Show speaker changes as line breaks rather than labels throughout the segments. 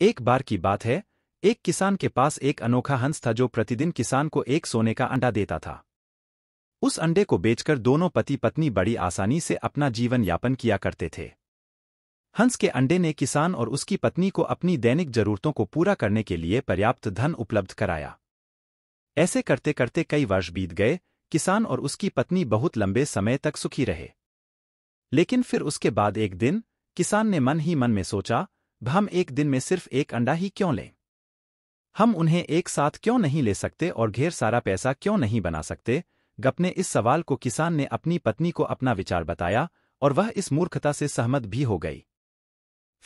एक बार की बात है एक किसान के पास एक अनोखा हंस था जो प्रतिदिन किसान को एक सोने का अंडा देता था उस अंडे को बेचकर दोनों पति पत्नी बड़ी आसानी से अपना जीवन यापन किया करते थे हंस के अंडे ने किसान और उसकी पत्नी को अपनी दैनिक जरूरतों को पूरा करने के लिए पर्याप्त धन उपलब्ध कराया ऐसे करते करते कई वर्ष बीत गए किसान और उसकी पत्नी बहुत लंबे समय तक सुखी रहे लेकिन फिर उसके बाद एक दिन किसान ने मन ही मन में सोचा हम एक दिन में सिर्फ एक अंडा ही क्यों लें हम उन्हें एक साथ क्यों नहीं ले सकते और घेर सारा पैसा क्यों नहीं बना सकते गप ने इस सवाल को किसान ने अपनी पत्नी को अपना विचार बताया और वह इस मूर्खता से सहमत भी हो गई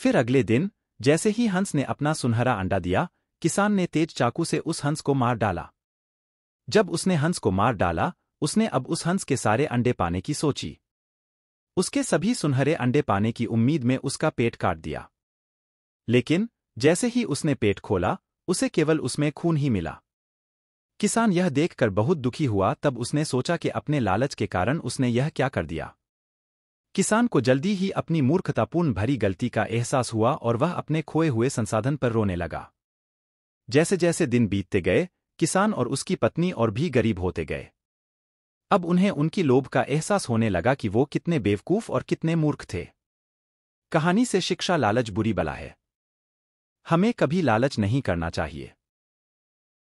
फिर अगले दिन जैसे ही हंस ने अपना सुनहरा अंडा दिया किसान ने तेज चाकू से उस हंस को मार डाला जब उसने हंस को मार डाला उसने अब उस हंस के सारे अंडे पाने की सोची उसके सभी सुनहरे अंडे पाने की उम्मीद में उसका पेट काट दिया लेकिन जैसे ही उसने पेट खोला उसे केवल उसमें खून ही मिला किसान यह देखकर बहुत दुखी हुआ तब उसने सोचा कि अपने लालच के कारण उसने यह क्या कर दिया किसान को जल्दी ही अपनी मूर्खतापूर्ण भरी गलती का एहसास हुआ और वह अपने खोए हुए संसाधन पर रोने लगा जैसे जैसे दिन बीतते गए किसान और उसकी पत्नी और भी गरीब होते गए अब उन्हें उनकी लोभ का एहसास होने लगा कि वो कितने बेवकूफ और कितने मूर्ख थे कहानी से शिक्षा लालच बुरी बला है हमें कभी लालच नहीं करना चाहिए